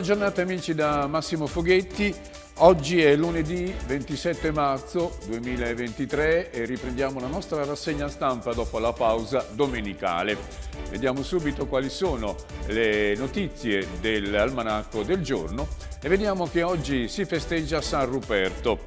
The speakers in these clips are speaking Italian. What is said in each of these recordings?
Buona giornata amici da Massimo Foghetti. Oggi è lunedì 27 marzo 2023 e riprendiamo la nostra rassegna stampa dopo la pausa domenicale. Vediamo subito quali sono le notizie dell'almanacco del giorno e vediamo che oggi si festeggia San Ruperto.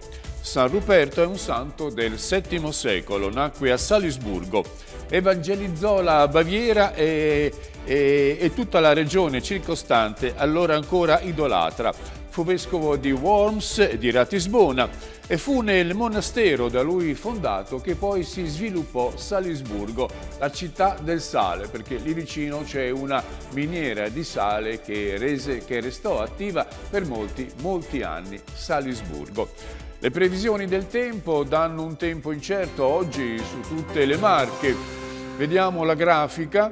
San Ruperto è un santo del VII secolo, nacque a Salisburgo evangelizzò la Baviera e, e, e tutta la regione circostante, allora ancora idolatra. Fu vescovo di Worms e di Ratisbona e fu nel monastero da lui fondato che poi si sviluppò Salisburgo, la città del sale, perché lì vicino c'è una miniera di sale che, rese, che restò attiva per molti, molti anni, Salisburgo. Le previsioni del tempo danno un tempo incerto oggi su tutte le marche. Vediamo la grafica.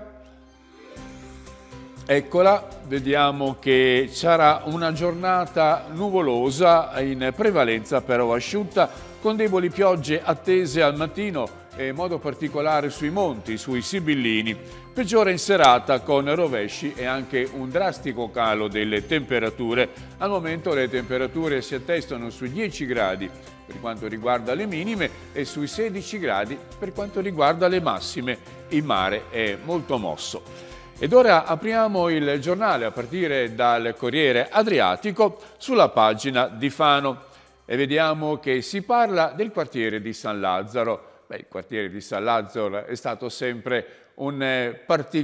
Eccola, vediamo che sarà una giornata nuvolosa in prevalenza però asciutta con deboli piogge attese al mattino e in modo particolare sui monti, sui sibillini. Peggiora in serata con rovesci e anche un drastico calo delle temperature. Al momento le temperature si attestano sui 10 gradi per quanto riguarda le minime e sui 16 gradi per quanto riguarda le massime. Il mare è molto mosso. Ed ora apriamo il giornale a partire dal Corriere Adriatico sulla pagina di Fano e vediamo che si parla del quartiere di San Lazzaro Beh, il quartiere di San Lazzaro è stato sempre un, eh,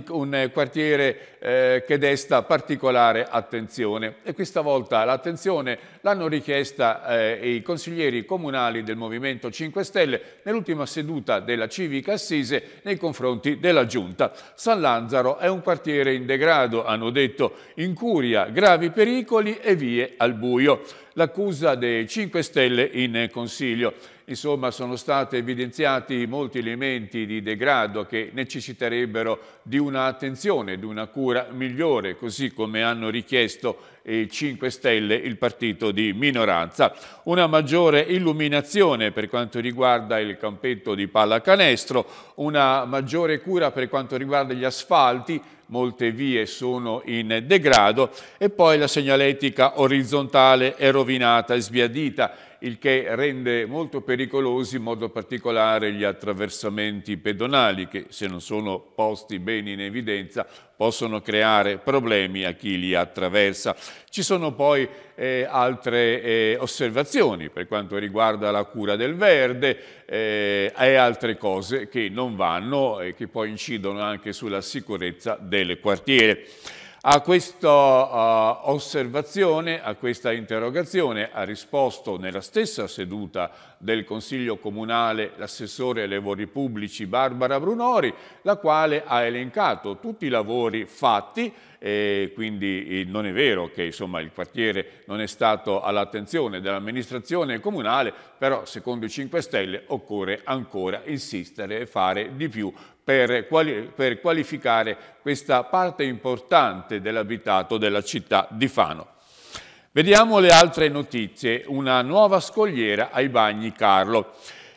un eh, quartiere eh, che desta particolare attenzione e questa volta l'attenzione l'hanno richiesta eh, i consiglieri comunali del Movimento 5 Stelle nell'ultima seduta della Civica Assise nei confronti della Giunta. San Lanzaro è un quartiere in degrado, hanno detto, in curia, gravi pericoli e vie al buio l'accusa dei 5 Stelle in Consiglio. Insomma, sono stati evidenziati molti elementi di degrado che necessiterebbero di un'attenzione, di una cura migliore, così come hanno richiesto i 5 Stelle, il partito di minoranza. Una maggiore illuminazione per quanto riguarda il campetto di pallacanestro, una maggiore cura per quanto riguarda gli asfalti, molte vie sono in degrado e poi la segnaletica orizzontale è rovinata e sbiadita il che rende molto pericolosi in modo particolare gli attraversamenti pedonali che, se non sono posti bene in evidenza, possono creare problemi a chi li attraversa. Ci sono poi eh, altre eh, osservazioni per quanto riguarda la cura del verde eh, e altre cose che non vanno e che poi incidono anche sulla sicurezza del quartiere. A questa uh, osservazione, a questa interrogazione, ha risposto nella stessa seduta del Consiglio Comunale l'assessore ai lavori pubblici Barbara Brunori, la quale ha elencato tutti i lavori fatti e quindi eh, non è vero che insomma, il quartiere non è stato all'attenzione dell'amministrazione comunale, però secondo i 5 Stelle occorre ancora insistere e fare di più per, quali, per qualificare questa parte importante dell'abitato della città di Fano. Vediamo le altre notizie, una nuova scogliera ai bagni Carlo.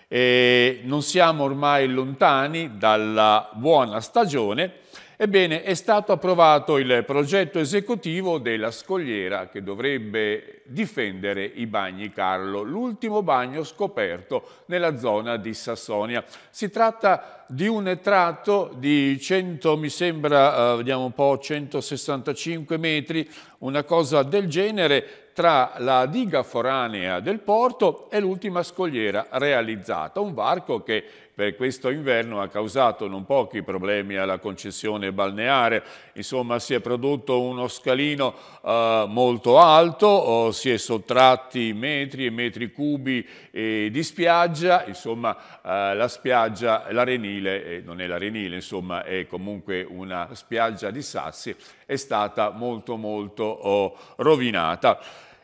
E non siamo ormai lontani dalla buona stagione, Ebbene, è stato approvato il progetto esecutivo della scogliera che dovrebbe difendere i bagni Carlo, l'ultimo bagno scoperto nella zona di Sassonia. Si tratta di un tratto di 100, mi sembra, eh, vediamo un po', 165 metri, una cosa del genere, tra la diga foranea del porto e l'ultima scogliera realizzata, un varco che per questo inverno ha causato non pochi problemi alla concessione balneare. Insomma si è prodotto uno scalino eh, molto alto, oh, si è sottratti metri e metri cubi eh, di spiaggia, insomma eh, la spiaggia, l'arenile, eh, non è l'arenile, insomma è comunque una spiaggia di sassi, è stata molto molto oh, rovinata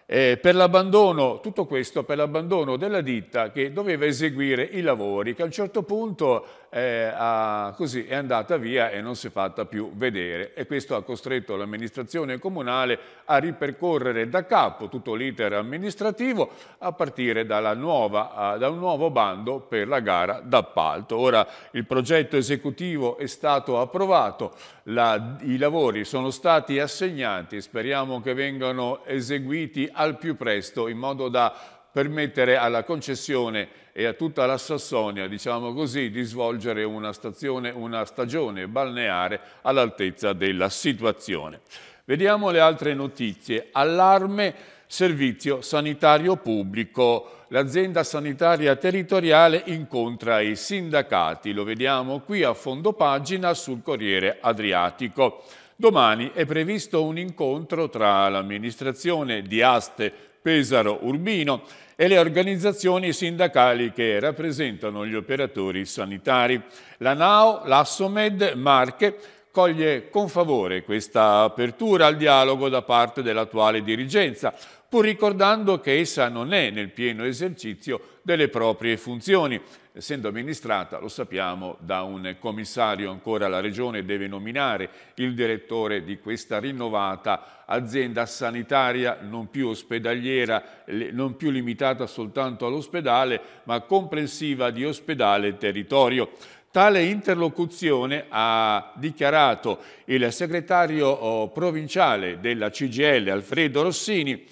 eh, per l'abbandono, tutto questo per l'abbandono della ditta che doveva eseguire i lavori, che a un certo punto eh, a, così è andata via e non si è fatta più vedere e questo ha costretto l'amministrazione comunale a ripercorrere da capo tutto l'iter amministrativo a partire nuova, eh, da un nuovo bando per la gara d'appalto. Ora il progetto esecutivo è stato approvato, la, i lavori sono stati assegnati, speriamo che vengano eseguiti al più presto in modo da permettere alla concessione e a tutta la Sassonia, diciamo così, di svolgere una, stazione, una stagione balneare all'altezza della situazione. Vediamo le altre notizie. Allarme, servizio sanitario pubblico. L'azienda sanitaria territoriale incontra i sindacati. Lo vediamo qui a fondo pagina sul Corriere Adriatico. Domani è previsto un incontro tra l'amministrazione di Aste Pesaro Urbino e le organizzazioni sindacali che rappresentano gli operatori sanitari. La NAO, l'Assomed, Marche, coglie con favore questa apertura al dialogo da parte dell'attuale dirigenza, pur ricordando che essa non è nel pieno esercizio delle proprie funzioni, essendo amministrata, lo sappiamo, da un commissario. Ancora la Regione deve nominare il direttore di questa rinnovata azienda sanitaria non più ospedaliera, non più limitata soltanto all'ospedale, ma comprensiva di ospedale e territorio. Tale interlocuzione ha dichiarato il segretario oh, provinciale della CGL Alfredo Rossini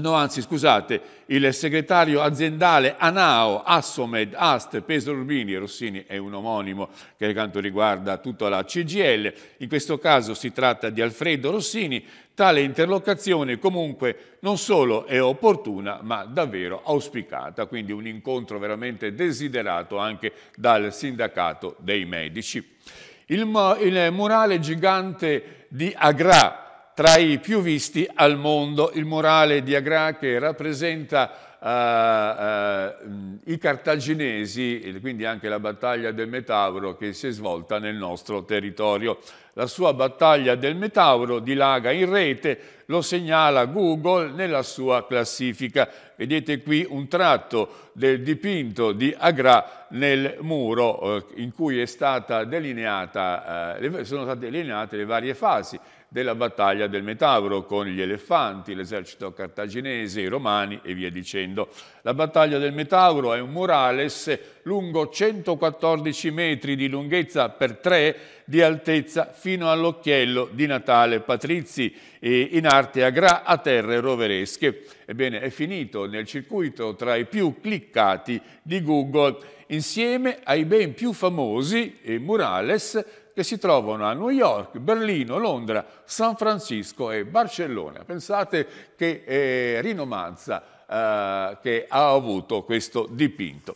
no anzi scusate, il segretario aziendale ANAO, Assomed, Ast, Peso Rubini, Rossini è un omonimo che per quanto riguarda tutta la CGL, in questo caso si tratta di Alfredo Rossini, tale interlocazione comunque non solo è opportuna ma davvero auspicata, quindi un incontro veramente desiderato anche dal sindacato dei medici. Il, il murale gigante di Agra, tra i più visti al mondo. Il murale di Agra che rappresenta uh, uh, i cartaginesi, e quindi anche la battaglia del Metauro che si è svolta nel nostro territorio. La sua battaglia del Metauro dilaga in rete, lo segnala Google nella sua classifica. Vedete qui un tratto del dipinto di Agra nel muro eh, in cui stata eh, sono state delineate le varie fasi della battaglia del Metauro con gli elefanti, l'esercito cartaginese, i romani e via dicendo. La battaglia del Metauro è un murales lungo 114 metri di lunghezza per 3 di altezza fino all'occhiello di Natale Patrizi in arte agra a terre roveresche. Ebbene, è finito nel circuito tra i più cliccati di Google insieme ai ben più famosi murales che si trovano a New York, Berlino, Londra, San Francisco e Barcellona. Pensate che è eh, Rino eh, che ha avuto questo dipinto.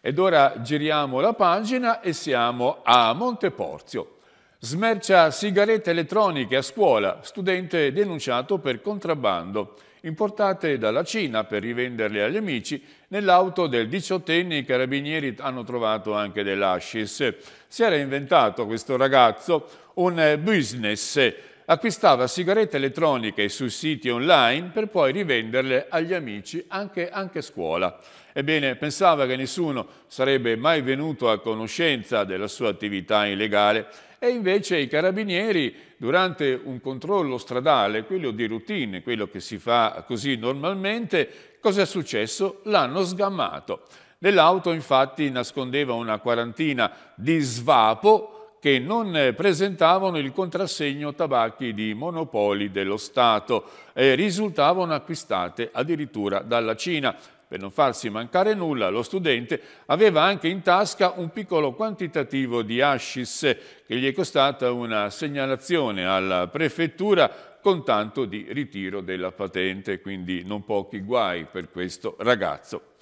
Ed ora giriamo la pagina e siamo a Monteporzio. Smercia sigarette elettroniche a scuola, studente denunciato per contrabbando, importate dalla Cina per rivenderle agli amici Nell'auto del diciottenne i carabinieri hanno trovato anche dell'ascis. Si era inventato questo ragazzo un business acquistava sigarette elettroniche sui siti online per poi rivenderle agli amici anche, anche, a scuola. Ebbene, pensava che nessuno sarebbe mai venuto a conoscenza della sua attività illegale e invece i carabinieri, durante un controllo stradale, quello di routine, quello che si fa così normalmente, cosa è successo? L'hanno sgammato. Nell'auto infatti nascondeva una quarantina di svapo che non eh, presentavano il contrassegno tabacchi di monopoli dello Stato e risultavano acquistate addirittura dalla Cina. Per non farsi mancare nulla, lo studente aveva anche in tasca un piccolo quantitativo di hashish che gli è costata una segnalazione alla prefettura con tanto di ritiro della patente, quindi non pochi guai per questo ragazzo.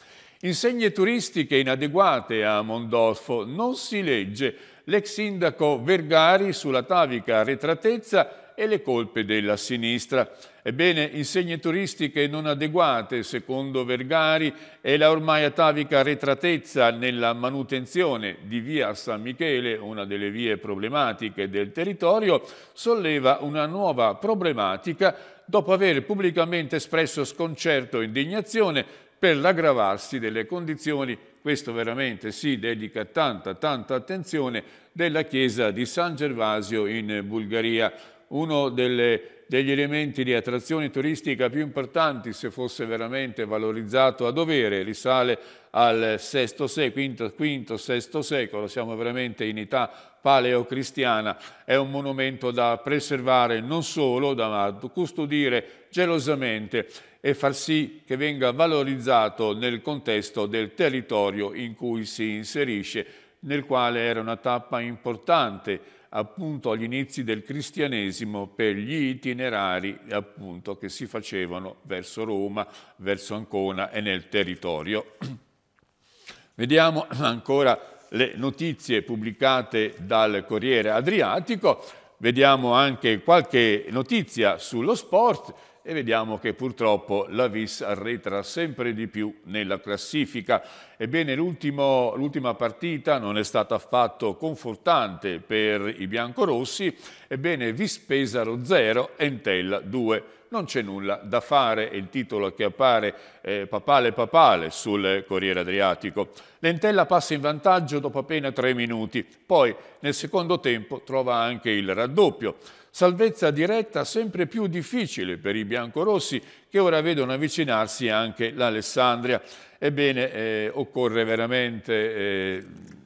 Insegne turistiche inadeguate a Mondolfo non si legge l'ex sindaco Vergari sulla tavica retratezza e le colpe della sinistra. Ebbene, insegne turistiche non adeguate, secondo Vergari, e la ormai atavica retratezza nella manutenzione di via San Michele, una delle vie problematiche del territorio, solleva una nuova problematica dopo aver pubblicamente espresso sconcerto e indignazione per l'aggravarsi delle condizioni questo veramente si dedica tanta, tanta attenzione, della chiesa di San Gervasio in Bulgaria. Uno delle degli elementi di attrazione turistica più importanti se fosse veramente valorizzato a dovere, risale al VI secolo, V, VI secolo, siamo veramente in età paleocristiana, è un monumento da preservare non solo, da custodire gelosamente e far sì che venga valorizzato nel contesto del territorio in cui si inserisce, nel quale era una tappa importante appunto agli inizi del cristianesimo per gli itinerari appunto che si facevano verso Roma, verso Ancona e nel territorio. Vediamo ancora le notizie pubblicate dal Corriere Adriatico, vediamo anche qualche notizia sullo sport, e vediamo che purtroppo la Vis arretra sempre di più nella classifica. Ebbene l'ultima partita non è stata affatto confortante per i biancorossi, ebbene Vis Pesaro 0, Entella 2 non c'è nulla da fare, è il titolo che appare eh, papale papale sul Corriere Adriatico. Lentella passa in vantaggio dopo appena tre minuti, poi nel secondo tempo trova anche il raddoppio. Salvezza diretta sempre più difficile per i biancorossi che ora vedono avvicinarsi anche l'Alessandria. Ebbene, eh, occorre veramente... Eh,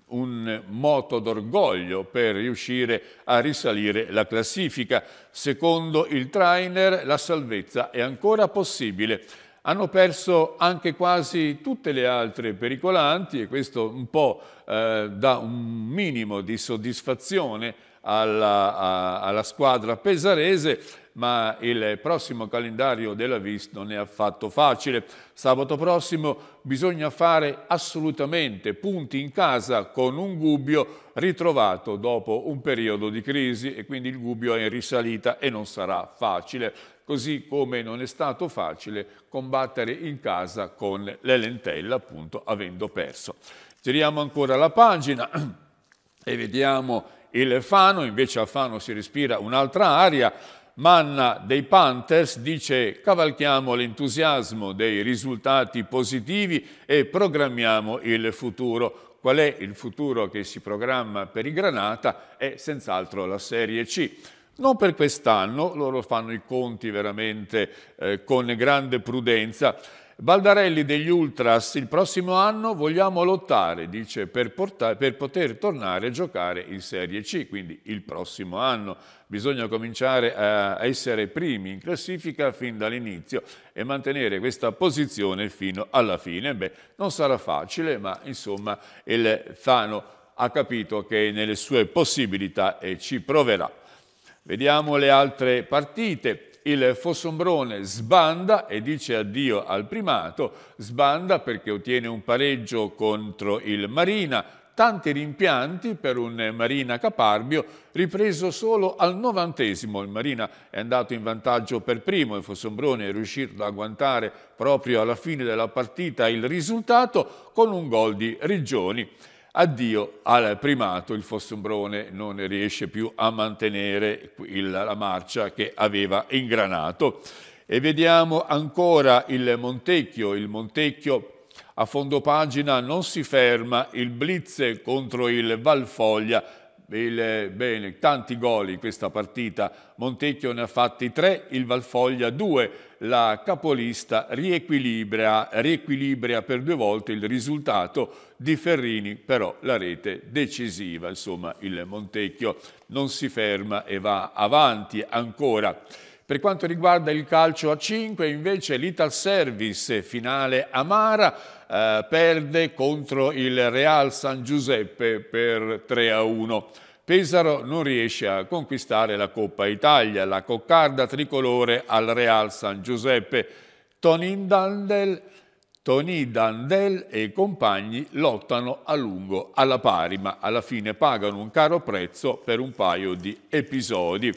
un moto d'orgoglio per riuscire a risalire la classifica. Secondo il trainer la salvezza è ancora possibile. Hanno perso anche quasi tutte le altre pericolanti e questo un po' eh, dà un minimo di soddisfazione alla, a, alla squadra pesarese, ma il prossimo calendario della VIS non è affatto facile. Sabato prossimo bisogna fare assolutamente punti in casa con un Gubbio ritrovato dopo un periodo di crisi e quindi il Gubbio è in risalita e non sarà facile, così come non è stato facile combattere in casa con le lentelle, appunto avendo perso. Giriamo ancora la pagina e vediamo il Fano, invece a Fano si respira un'altra aria. Manna dei Panthers dice cavalchiamo l'entusiasmo dei risultati positivi e programmiamo il futuro. Qual è il futuro che si programma per i Granata? È senz'altro la Serie C. Non per quest'anno, loro fanno i conti veramente eh, con grande prudenza. Baldarelli degli Ultras il prossimo anno vogliamo lottare, dice, per, portare, per, poter tornare a giocare in Serie C, quindi il prossimo anno. Bisogna cominciare a essere primi in classifica fin dall'inizio e mantenere questa posizione fino alla fine. Beh, non sarà facile, ma insomma il Zano ha capito che è nelle sue possibilità e ci proverà. Vediamo le altre partite il Fossombrone sbanda e dice addio al primato, sbanda perché ottiene un pareggio contro il Marina, tanti rimpianti per un Marina Caparbio ripreso solo al novantesimo. Il Marina è andato in vantaggio per primo e Fossombrone è riuscito ad agguantare proprio alla fine della partita il risultato con un gol di Regioni addio al primato, il Fossombrone non riesce più a mantenere il, la marcia che aveva ingranato. E vediamo ancora il Montecchio, il Montecchio a fondo pagina non si ferma, il blitz contro il Valfoglia il, bene, tanti gol in questa partita, Montecchio ne ha fatti tre, il Valfoglia due, la capolista riequilibra, riequilibra per due volte il risultato di Ferrini, però la rete decisiva, insomma il Montecchio non si ferma e va avanti ancora. Per quanto riguarda il calcio a 5, invece l'Ital Service finale amara, eh, perde contro il Real San Giuseppe per 3 a 1. Pesaro non riesce a conquistare la Coppa Italia, la coccarda tricolore al Real San Giuseppe. Tony Dandel, Tony Dandel e i compagni lottano a lungo alla pari, ma alla fine pagano un caro prezzo per un paio di episodi.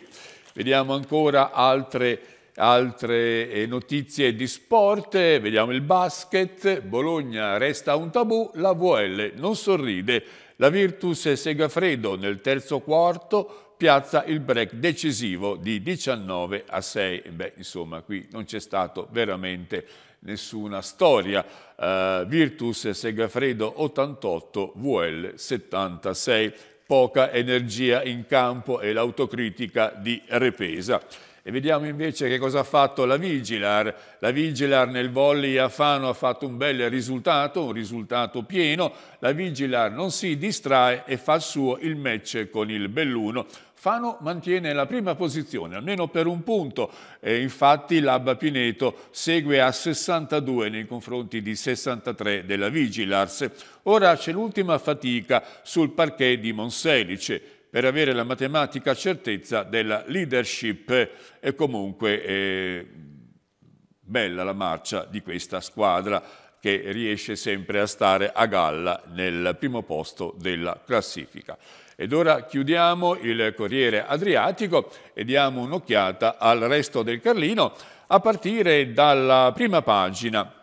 Vediamo ancora altre Altre eh, notizie di sport, vediamo il basket, Bologna resta un tabù, la VL non sorride, la Virtus Segafredo nel terzo quarto piazza il break decisivo di 19 a 6. Beh, insomma, qui non c'è stato veramente nessuna storia. Uh, Virtus Segafredo 88, VL 76. Poca energia in campo e l'autocritica di Repesa. E vediamo invece che cosa ha fatto la Vigilar. La Vigilar nel volley a Fano ha fatto un bel risultato, un risultato pieno. La Vigilar non si distrae e fa il suo il match con il Belluno. Fano mantiene la prima posizione, almeno per un punto, e infatti l'Abba Pineto segue a 62 nei confronti di 63 della Vigilars. Ora c'è l'ultima fatica sul parquet di Monselice per avere la matematica certezza della leadership e comunque eh, bella la marcia di questa squadra che riesce sempre a stare a galla nel primo posto della classifica. Ed ora chiudiamo il Corriere Adriatico e diamo un'occhiata al resto del Carlino a partire dalla prima pagina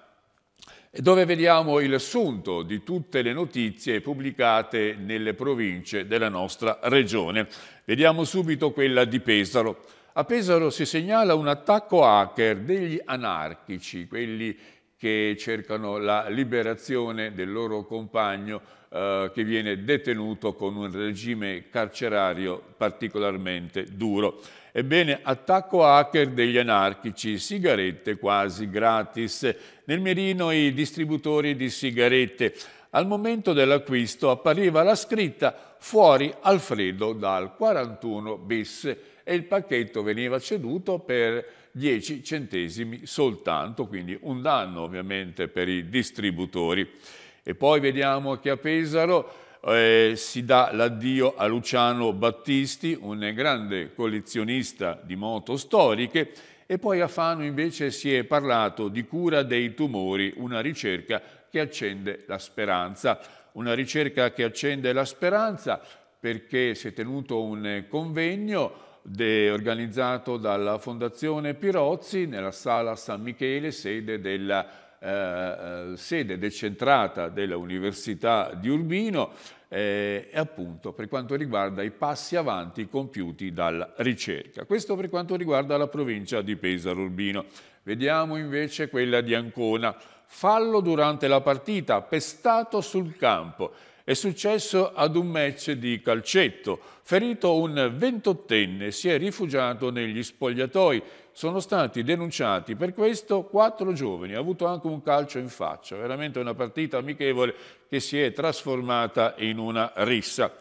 dove vediamo il sunto di tutte le notizie pubblicate nelle province della nostra regione. Vediamo subito quella di Pesaro. A Pesaro si segnala un attacco hacker degli anarchici, quelli che cercano la liberazione del loro compagno eh, che viene detenuto con un regime carcerario particolarmente duro. Ebbene, attacco hacker degli anarchici, sigarette quasi gratis. Nel mirino i distributori di sigarette. Al momento dell'acquisto appariva la scritta fuori Alfredo dal 41 bis e il pacchetto veniva ceduto per 10 centesimi soltanto, quindi un danno ovviamente per i distributori. E poi vediamo che a Pesaro eh, si dà l'addio a Luciano Battisti, un grande collezionista di moto storiche, e poi a Fano invece si è parlato di cura dei tumori, una ricerca che accende la speranza. Una ricerca che accende la speranza perché si è tenuto un convegno de, organizzato dalla Fondazione Pirozzi nella Sala San Michele, sede, della, eh, eh sede decentrata dell'Università di Urbino, eh, appunto per quanto riguarda i passi avanti compiuti dalla ricerca. Questo per quanto riguarda la provincia di Pesaro Urbino. Vediamo invece quella di Ancona. Fallo durante la partita, pestato sul campo. È successo ad un match di calcetto. Ferito un ventottenne, si è rifugiato negli spogliatoi. Sono stati denunciati per questo quattro giovani. Ha avuto anche un calcio in faccia. Veramente una partita amichevole che si è trasformata in una rissa.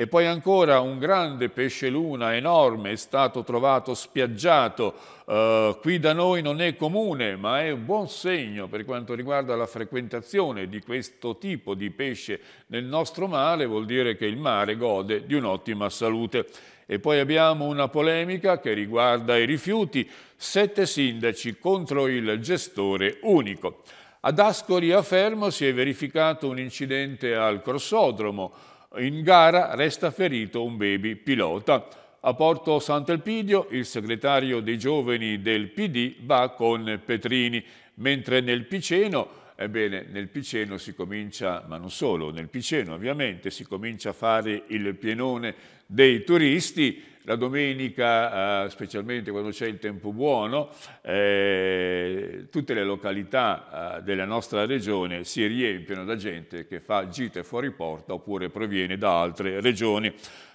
E poi ancora un grande pesce luna enorme è stato trovato spiaggiato, eh, qui da noi non è comune ma è un buon segno per quanto riguarda la frequentazione di questo tipo di pesce nel nostro mare, vuol dire che il mare gode di un'ottima salute. E poi abbiamo una polemica che riguarda i rifiuti, sette sindaci contro il gestore unico. Ad Ascoli a Fermo si è verificato un incidente al crossodromo, in gara resta ferito un baby pilota. A Porto Sant'Elpidio il segretario dei giovani del PD va con Petrini, mentre nel Piceno Ebbene, nel Piceno si comincia, ma non solo, nel Piceno ovviamente si comincia a fare il pienone dei turisti la domenica, eh, specialmente quando c'è il tempo buono, eh, tutte le località eh, della nostra regione si riempiono da gente che fa gite fuori porta oppure proviene da altre regioni.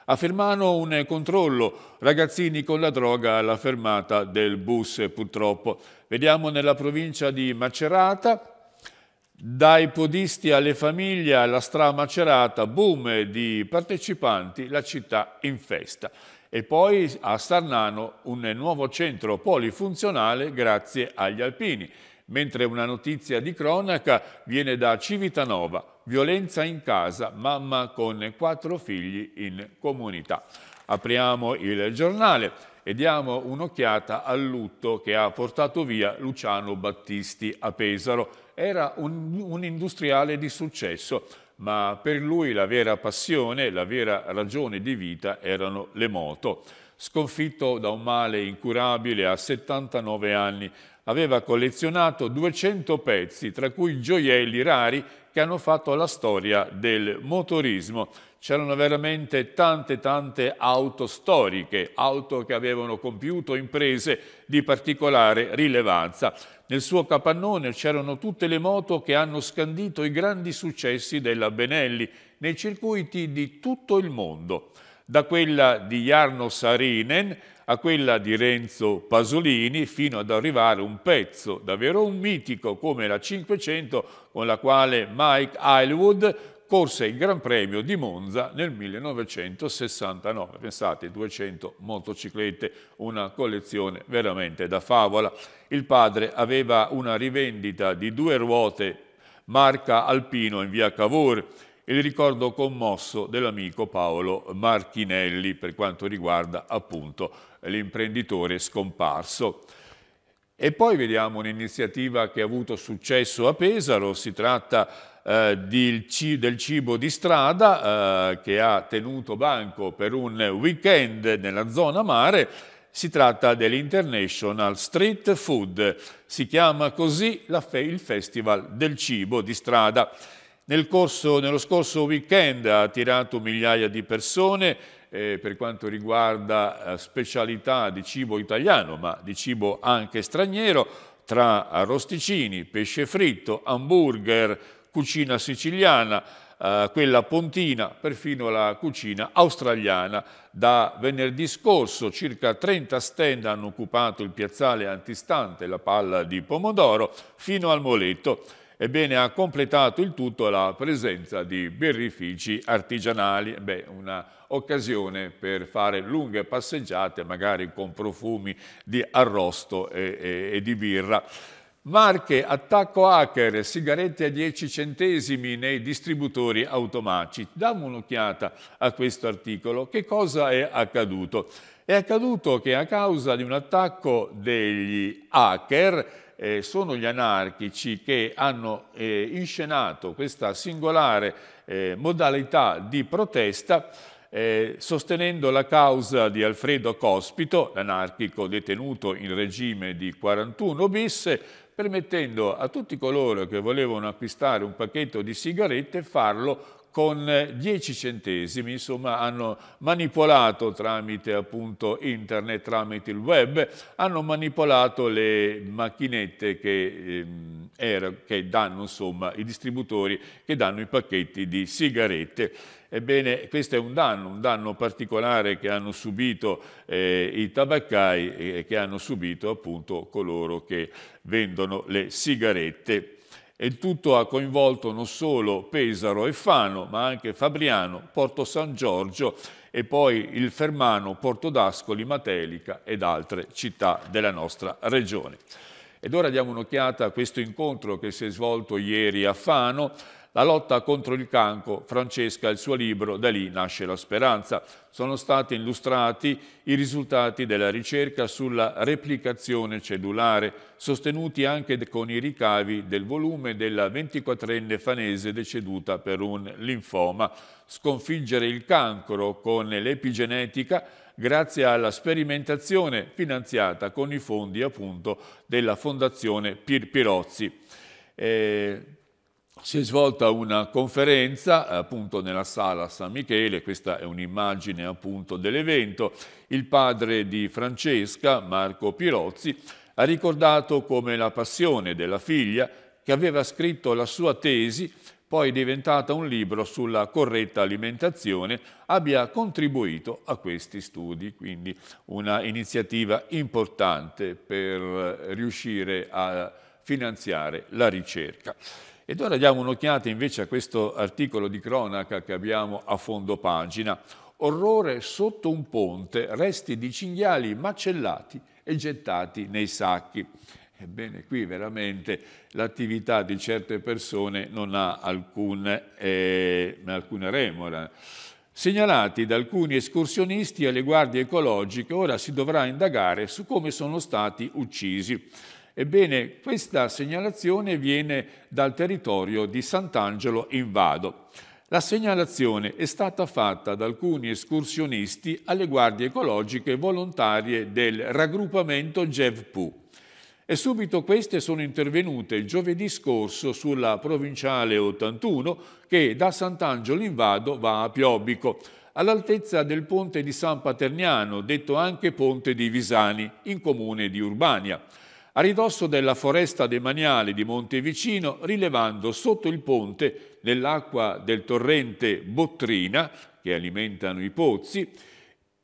A Fermano un controllo, ragazzini con la droga alla fermata del bus purtroppo. Vediamo nella provincia di Macerata, dai podisti alle famiglie alla Macerata, boom di partecipanti, la città in festa e poi a Sarnano un nuovo centro polifunzionale grazie agli alpini. Mentre una notizia di cronaca viene da Civitanova, violenza in casa, mamma con quattro figli in comunità. Apriamo il giornale e diamo un'occhiata al lutto che ha portato via Luciano Battisti a Pesaro. Era un, un industriale di successo ma per lui la vera passione, la vera ragione di vita erano le moto. Sconfitto da un male incurabile a 79 anni, aveva collezionato 200 pezzi, tra cui gioielli rari che hanno fatto la storia del motorismo. C'erano veramente tante tante auto storiche, auto che avevano compiuto imprese di particolare rilevanza. Nel suo capannone c'erano tutte le moto che hanno scandito i grandi successi della Benelli nei circuiti di tutto il mondo, da quella di Jarno Sarinen a quella di Renzo Pasolini fino ad arrivare un pezzo davvero un mitico come la 500 con la quale Mike Islewood corse il Gran Premio di Monza nel 1969. Pensate, 200 motociclette, una collezione veramente da favola. Il padre aveva una rivendita di due ruote marca Alpino in via Cavour, il ricordo commosso dell'amico Paolo Marchinelli per quanto riguarda appunto l'imprenditore scomparso. E poi vediamo un'iniziativa che ha avuto successo a Pesaro, si tratta eh, di, del cibo di strada eh, che ha tenuto banco per un weekend nella zona mare, si tratta dell'International Street Food, si chiama così fe il Festival del Cibo di Strada. Nel corso, nello scorso weekend ha attirato migliaia di persone, eh, per quanto riguarda eh, specialità di cibo italiano, ma di cibo anche straniero, tra arrosticini, pesce fritto, hamburger, cucina siciliana, eh, quella pontina, perfino la cucina australiana. Da venerdì scorso circa 30 stand hanno occupato il piazzale antistante la palla di pomodoro fino al Moletto Ebbene, ha completato il tutto la presenza di birrifici artigianali, beh, una occasione per fare lunghe passeggiate, magari con profumi di arrosto e, e, e di birra. Marche, attacco hacker, sigarette a 10 centesimi nei distributori automatici. Dammo un'occhiata a questo articolo. Che cosa è accaduto? È accaduto che a causa di un attacco degli hacker eh, sono gli anarchici che hanno eh, inscenato questa singolare eh, modalità di protesta eh, sostenendo la causa di Alfredo Cospito, l'anarchico detenuto in regime di 41 bis, permettendo a tutti coloro che volevano acquistare un pacchetto di sigarette farlo con 10 eh, centesimi, insomma hanno manipolato tramite appunto internet, tramite il web, hanno manipolato le macchinette che, ehm, era, che danno insomma i distributori, che danno i pacchetti di sigarette. Ebbene, questo è un danno, un danno particolare che hanno subito eh, i tabaccai e che hanno subito appunto coloro che vendono le sigarette. E il tutto ha coinvolto non solo Pesaro e Fano, ma anche Fabriano, Porto San Giorgio e poi il Fermano, Porto d'Ascoli, Matelica ed altre città della nostra regione. Ed ora diamo un'occhiata a questo incontro che si è svolto ieri a Fano, la lotta contro il cancro, Francesca, e il suo libro Da lì nasce la speranza. Sono stati illustrati i risultati della ricerca sulla replicazione cellulare, sostenuti anche con i ricavi del volume della 24enne fanese deceduta per un linfoma. Sconfiggere il cancro con l'epigenetica grazie alla sperimentazione finanziata con i fondi appunto della Fondazione Pir Pirozzi. Eh, si è svolta una conferenza appunto nella sala San Michele, questa è un'immagine appunto dell'evento. Il padre di Francesca, Marco Pirozzi, ha ricordato come la passione della figlia, che aveva scritto la sua tesi, poi diventata un libro sulla corretta alimentazione, abbia contribuito a questi studi, quindi una iniziativa importante per riuscire a finanziare la ricerca. Ed ora diamo un'occhiata invece a questo articolo di cronaca che abbiamo a fondo pagina. Orrore sotto un ponte, resti di cinghiali macellati e gettati nei sacchi. Ebbene, qui veramente l'attività di certe persone non ha alcun, eh, alcuna remora. Segnalati da alcuni escursionisti alle guardie ecologiche, ora si dovrà indagare su come sono stati uccisi. Ebbene, questa segnalazione viene dal territorio di Sant'Angelo in Vado. La segnalazione è stata fatta da alcuni escursionisti alle guardie ecologiche volontarie del raggruppamento GEVPU. E subito queste sono intervenute giovedì scorso sulla provinciale 81 che da Sant'Angelo in Vado va a Piobbico, all'altezza del ponte di San Paterniano, detto anche ponte di Visani, in comune di Urbania a ridosso della foresta demaniale di Montevicino, rilevando sotto il ponte, nell'acqua del torrente Bottrina, che alimentano i pozzi,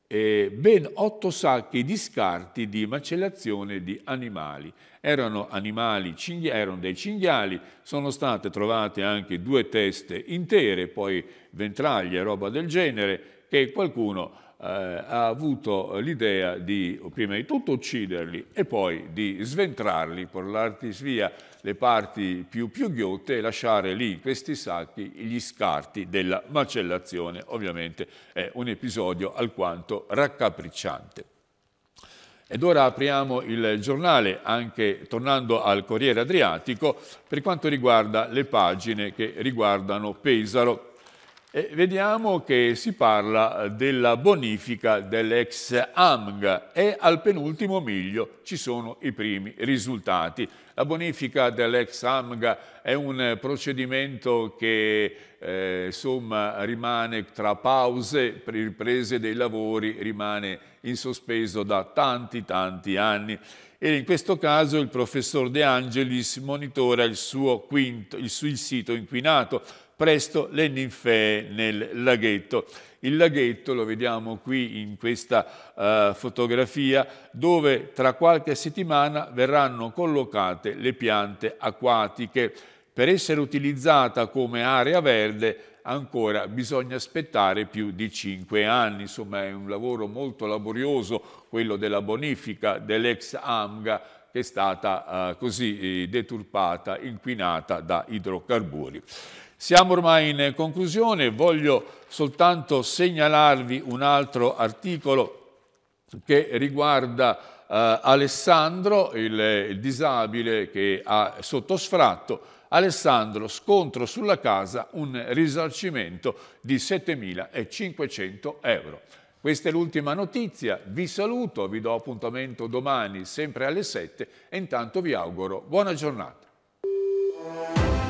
eh, ben otto sacchi di scarti di macellazione di animali. Erano, animali, erano dei cinghiali, sono state trovate anche due teste intere, poi ventraglie e roba del genere, che qualcuno eh, ha avuto l'idea di prima di tutto ucciderli e poi di sventrarli, portarli via le parti più, più ghiotte e lasciare lì in questi sacchi gli scarti della macellazione. Ovviamente è un episodio alquanto raccapricciante. Ed ora apriamo il giornale, anche tornando al Corriere Adriatico, per quanto riguarda le pagine che riguardano Pesaro e vediamo che si parla eh, della bonifica dell'ex AMG e al penultimo miglio ci sono i primi risultati. La bonifica dell'ex AMG è un procedimento che eh, insomma, rimane tra pause, riprese dei lavori, rimane in sospeso da tanti tanti anni e in questo caso il professor De Angelis monitora il suo, quinto, il suo sito inquinato presto le ninfee nel laghetto. Il laghetto lo vediamo qui in questa uh, fotografia dove tra qualche settimana verranno collocate le piante acquatiche. Per essere utilizzata come area verde ancora bisogna aspettare più di cinque anni, insomma è un lavoro molto laborioso quello della bonifica dell'ex AMGA che è stata eh, così eh, deturpata, inquinata da idrocarburi. Siamo ormai in conclusione, voglio soltanto segnalarvi un altro articolo che riguarda eh, Alessandro, il, il, disabile che ha sottosfratto. Alessandro, scontro sulla casa, un risarcimento di 7.500 euro. Questa è l'ultima notizia, vi saluto, vi do appuntamento domani sempre alle 7 e intanto vi auguro buona giornata.